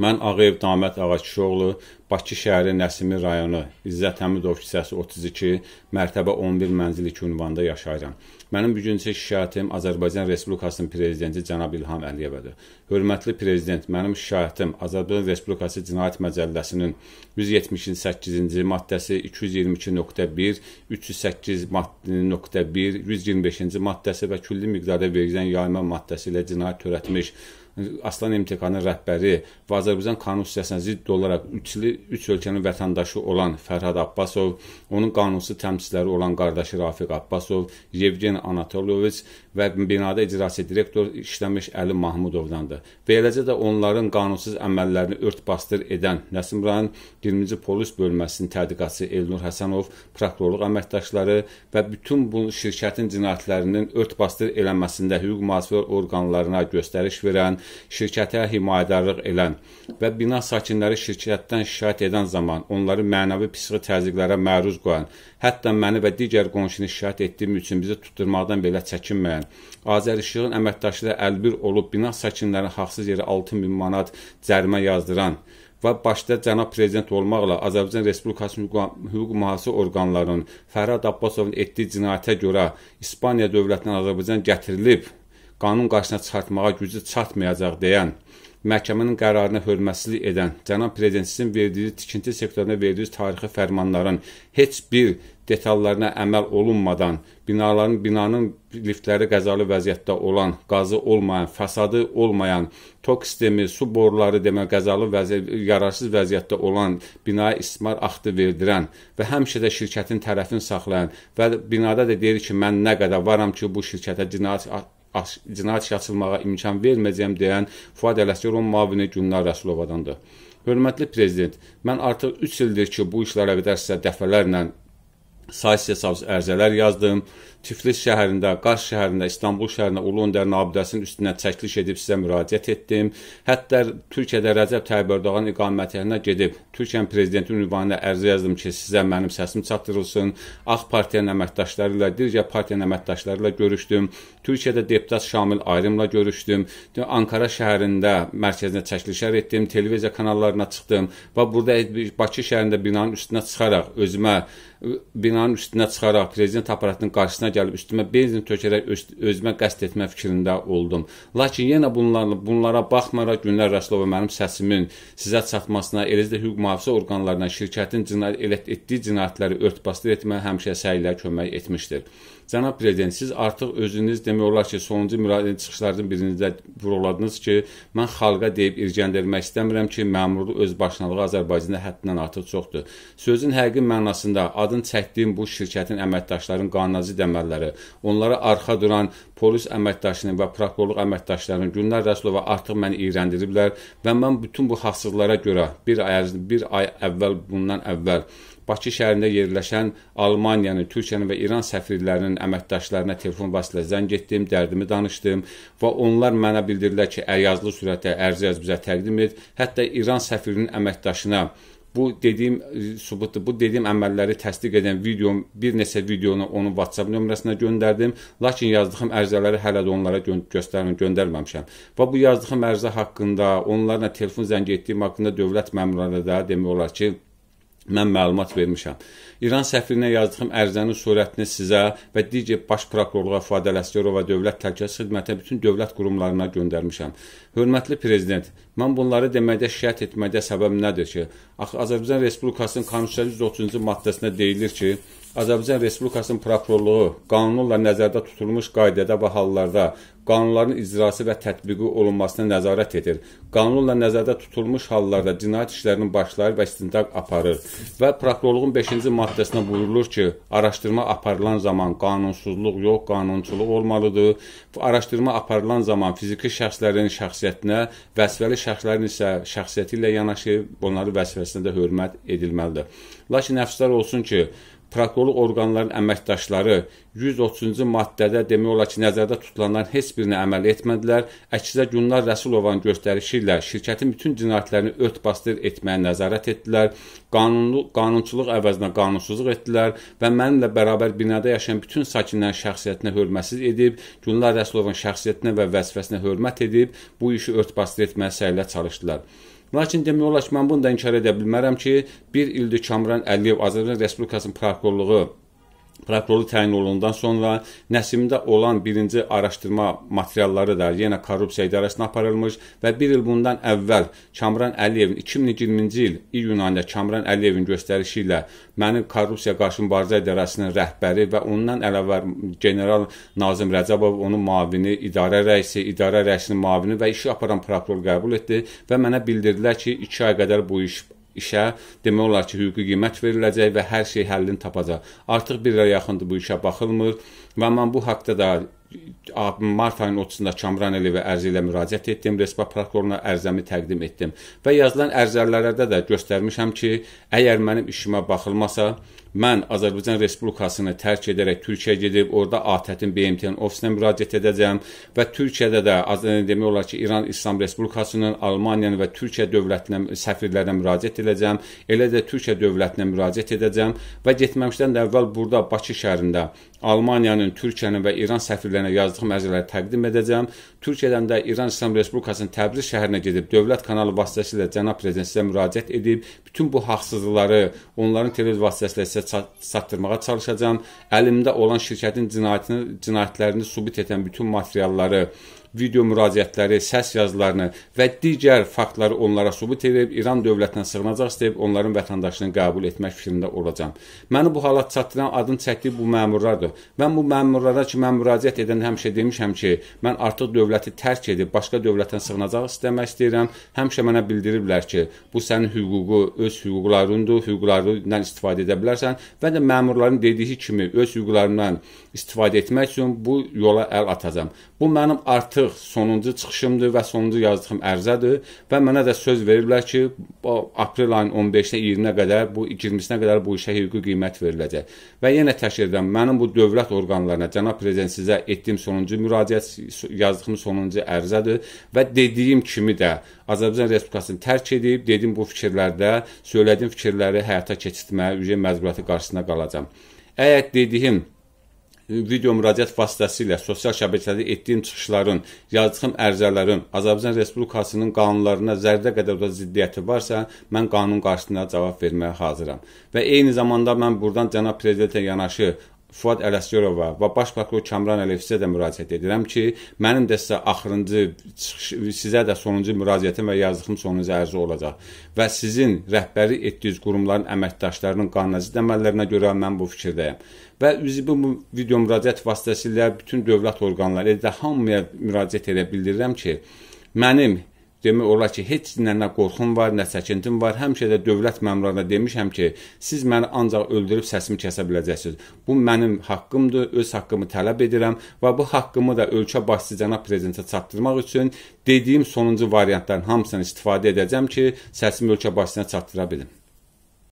Mən Ağayev Damət Ağakişoğlu, Bakı şəhəri Nəsimi rayonu, İzzət Həmidov küçəsi 32, mərtəbə 11 mənzil 2 ünvanında yaşayıram. Mənim bugünkü şikayətim Azərbaycan Respublikasının prezidenti cənab İlham Əliyevədir. Hörmətli prezident, mənim şikayətim Azərbaycan Respublikası Cinayət Məcəlləsinin 178-ci maddəsi, 222.1, 308.1, 125-ci maddəsi və külli miqdarda verilən yayma maddəsi ilə cinayət törətmiş Aslan MTK-nın rəhbəri və Azərbaycan konstitusiyasına zidd olaraq üçlü üç ölkənin vətəndaşı olan Fərhad Abbasov, onun qanunsuz təmsilçiləri olan qardaşı Rafiq Abbasov, Yevgen Anatoloviç və binada icraçı direktor işləmiş Əli Mahmudovdandır. Beləcə də onların qanunsuz əməllərini ört bastır edən Nəsim Rayan 20-ci polis bölməsinin tədqiqatçısı Elnur Həsənov, prokurorluq əməkdaşları və bütün bu şirkətin cinayətlərinin ört bastır eləməsində hüquq mühafizə orqanlarına göstəriş verən şirkətə himayədarlıq edən və bina sakinləri şirkətdən şikayət edən zaman onları mənəvi pisliği təzyiqlərə məruz qoyan, hətta məni və digər qonşunu şikayət etdiyim üçün bizi tutdurmaqdan belə çəkinməyən, Azərişığın əməkdaşı da əlbir olub bina sakinlərini haqsız yerə 6000 manat cərimə yazdıran, və başda cənab prezident olmaqla Azərbaycan Respublikası hüquq mühafizə orqanlarının Fərhad Abbasovun etdiyi cinayətə görə İspaniya dövlətindən Azərbaycan gətirilib qanun qarşısına çıxartmağa gücü çatmayacaq deyən məhkəmənin qərarına hörmətsizlik edən cənab prezidentin verdiyi tikinti sektoruna verdiyi tarixi fərmanların heç bir detallarına əməl olunmadan binaların binanın liftləri qəzalı vəziyyətdə olan, qazı olmayan, fəsadı olmayan, tok sistemi, su boruları demə qəzalı vəziyyət, yararsız vəziyyətdə olan binaya istismar axtı verdirən və həmişə də şirkətin tərəfini saxlayan və binada da deyir ki, mən nə qədər varam ki, bu şirkətə cinayət cinayət işi açılmağa imkan verməyəcəm deyən Fuad Ələsgərovun müavini Gülnar Rəsulovadandır. Hörmətli prezident, mən artıq 3 ildir ki, bu işlərə qədər sizə dəfələrlə say-hesabsız ərizələr yazdım. Tiflis şəhərində, Qars şəhərində, İstanbul şəhərində Ulu Öndərin abidəsinin üstünə çəkiliş edib sizə müraciət etdim. Hətta Türkiyədə Rəcəb Tayyib Ərdoğan iqamətgahına gedib Türkiyənin prezidenti ünvanına ərz yazdım ki, sizə mənim səsim çatdırılsın. Ağ Partiyanın əməkdaşları ilə, digər partiyanın əməkdaşları ilə görüşdüm. Türkiyədə deputat Şamil Ayrımla görüşdüm. Ankara şəhərində mərkəzinə çəkilişlər etdim, televiziya kanallarına çıxdım və burada Bakı şəhərində binanın üstünə çıxaraq özümə binanın üstünə çıxaraq prezident aparatının qarşısına üstümə gəlib üstümə benzin tökərək öz, özümə qəsd etmə fikrində oldum. Lakin yenə bunlar, bunlara baxmayaraq Günlər Rəsulova mənim səsimin sizə çatmasına, eləcə də hüquq mühafizə orqanlarına şirkətin cinayət elə etdiyi cinayətləri örtbasdır etməyə həmişə səylər kömək etmişdir. Cənab prezident, siz artıq özünüz demək olar ki, sonuncu müraciət çıxışlarının birində vurğuladınız ki, mən xalqa deyib irgəndirmək istəmirəm ki, məmurluq öz başınalığı Azərbaycanda həddindən artıq çoxdur. Sözün həqiqi mənasında adın çəkdiyim bu şirkətin əməkdaşların qanunazi dəmə əməlləri, onlara arxa duran polis əməkdaşının və prokurorluq əməkdaşlarının Günlər Rəsulova artıq məni iyrəndiriblər və mən bütün bu haqsızlara görə bir ay, bir ay əvvəl bundan əvvəl Bakı şəhərində yerləşən Almaniyanın, Türkiyənin və İran səfirlərinin əməkdaşlarına telefon vasitəsilə zəng etdim, dərdimi danışdım və onlar mənə bildirdilər ki, əryazlı sürətə ərziyaz bizə təqdim et. Hətta İran səfirinin əməkdaşına bu dediyim e, sübutdur. Bu dediyim əməlləri təsdiq edən videom, bir neçə videonu onun WhatsApp nömrəsinə göndərdim, lakin yazdığım ərizələri hələ də onlara gö göstərim, göndərməmişəm. Və bu yazdığım ərizə haqqında, onlarla telefon zəng etdiyim haqqında dövlət məmurları da demək olar ki, mən məlumat vermişəm. İran səfirliyinə yazdığım ərizənin surətini sizə və digər baş prokurorluğa Fuad Ələsgərova Dövlət Təhlükəsizlik Xidmətinə bütün dövlət qurumlarına göndərmişəm. Hörmətli prezident, mən bunları deməkdə şikayət etməkdə səbəb nədir ki, axı Azərbaycan Respublikasının konstitusiyasının 130-cu maddəsində deyilir ki, Azərbaycan Respublikasının prokurorluğu qanunla nəzərdə tutulmuş qaydada və hallarda qanunların icrası və tətbiqi olunmasına nəzarət edir. Qanunla nəzərdə tutulmuş hallarda cinayət işlərinin başlayır və istintaq aparır və prokurorluğun 5-ci maddəsinə buyurulur ki, araşdırma aparılan zaman qanunsuzluq yox, qanunçuluq olmalıdır. Araşdırma aparılan zaman fiziki şəxslərin şəxsiyyətinə, vəzifəli şəxslərin isə şəxsiyyəti ilə yanaşı onların vəzifəsinə də hörmət edilməlidir. Lakin əfsuslar olsun ki, prokurorluq orqanlarının əməkdaşları 130-cu maddədə demək olar ki, nəzərdə tutulanların heç birinə əməl etmədilər. Əksinə Günlar Rəsulovanın göstərişi ilə şirkətin bütün cinayətlərini örtbasdır etməyə nəzarət etdilər. Qanunlu qanunçuluq əvəzinə qanunsuzluq etdilər və mənimlə bərabər binada yaşayan bütün sakinlərin şəxsiyyətinə hörmətsiz edib, Günlar Rəsulovun şəxsiyyətinə və vəzifəsinə hörmət edib bu işi örtbasdır etməyə səylə çalışdılar. Lakin demək olar ki, mən bunu da inkar edə bilmərəm ki, 1 ildir Kamran Əliyev Azərbaycan Respublikasının prokurorluğu prokurorluq təyin olundan sonra Nəsimdə olan birinci araşdırma materialları da yenə korrupsiya idarəsinə aparılmış və 1 il bundan əvvəl Kamran Əliyevin 2020-ci il iyun ayında Kamran Əliyevin göstərişi ilə məni korrupsiya qarşı mübarizə idarəsinin rəhbəri və ondan əlavə general Nazim Rəcəbov onun müavini, idarə rəisi, idarə rəisinin müavini və işi aparan prokuror qəbul etdi və mənə bildirdilər ki, 2 ay qədər bu iş işə demək olar ki, hüquqi qiymət veriləcək və hər şey həllini tapacaq. Artıq bir ilə yaxındır bu işə baxılmır və mən bu haqqda da mart ayının 30-da Kamran Əliyevə ərizə ilə müraciət etdim, Respublika prokuroruna ərizəmi təqdim etdim və yazılan ərizələrdə də göstərmişəm ki, əgər mənim işimə baxılmasa, mən Azərbaycan Respublikasını tərk edərək Türkiyəyə gedib orada ATƏT-in BMT-nin ofisinə müraciət edəcəm və Türkiyədə də demək olar ki, İran İslam Respublikasının Almaniyanın və Türkiyə dövlətinə səfirlərinə müraciət edəcəm. Elə də Türkiyə dövlətinə müraciət edəcəm və getməmişdən də əvvəl burada Bakı şəhərində Almaniyanın, Türkiyənin və İran səfirlərinə yazdığı mərcələri təqdim edəcəm. Türkiyədən də İran İslam Respublikasının Təbriz şəhərinə gedib dövlət kanalı vasitəsilə cənab prezident sizə müraciət edib, bütün bu haqsızlıqları onların televiz vasitəsilə sizə çatdırmağa çalışacağam. Əlimdə olan şirkətin cinayətini, cinayətlərini sübut edən bütün materialları video müraciətləri, səs yazılarını və digər faktları onlara sübut edib İran dövlətinə sığınacaq istəyib onların vətəndaşını qəbul etmək fikrində olacam. Məni bu hala çatdıran adın çəkdiyi bu məmurlardır. Mən bu məmurlara ki, mən müraciət edən həmişə demişəm ki, mən artıq dövləti tərk edib başqa dövlətə sığınacaq istəmək istəyirəm. Həmişə mənə bildiriblər ki, bu sənin hüququ, öz hüquqlarındır, hüquqlarından istifadə edə bilərsən və də məmurların dediyi kimi öz hüquqlarından istifadə etmək üçün bu yola əl atacam. Bu mənim artıq artıq sonuncu çıxışımdır və sonuncu yazdığım ərzədir və mənə də söz veriblər ki, aprel ayının 15-nə 20-nə qədər bu 20-sinə qədər bu işə hüquqi qiymət veriləcək. Və yenə təşkil edirəm, mənim bu dövlət orqanlarına cənab prezident sizə etdiyim sonuncu müraciət yazdığım sonuncu ərzədir və dediyim kimi də Azərbaycan Respublikasını tərk edib, dedim bu fikirlərdə söylədiyim fikirləri həyata keçirtməyə üzrə məcburiyyəti qarşısında qalacağam. Əgər dediyim video müraciət vasitəsilə sosial şəbəkələrdə etdiyim çıxışların, yazdığım ərizələrin Azərbaycan Respublikasının qanunlarına zərdə qədər də ziddiyyəti varsa, mən qanun qarşısında cavab verməyə hazıram. Və eyni zamanda mən burdan cənab prezidentə yanaşı Fuad Ələsgörova və baş prokuror Kamran Əliyev sizə də müraciət edirəm ki, mənim də sizə axırıncı sizə də sonuncu müraciətim və yazdığım sonuncu ərzi olacaq və sizin rəhbərlik etdiyiniz qurumların əməkdaşlarının qanunazidd əməllərinə görə mən bu fikirdəyəm. Və üzvü bu video müraciət vasitəsilə bütün dövlət orqanları elə də hamıya müraciət edə bildirirəm ki, mənim demək olar ki, heç nə nə qorxum var, nə çəkintim var. Həmişə də dövlət məmurlarına demişəm ki, siz məni ancaq öldürüb səsimi kəsə biləcəksiniz. Bu mənim haqqımdır, öz haqqımı tələb edirəm və bu haqqımı da ölkə başçısı cənab prezidentə çatdırmaq üçün dediyim sonuncu variantların hamısından istifadə edəcəm ki, səsimi ölkə başçısına çatdıra bilim.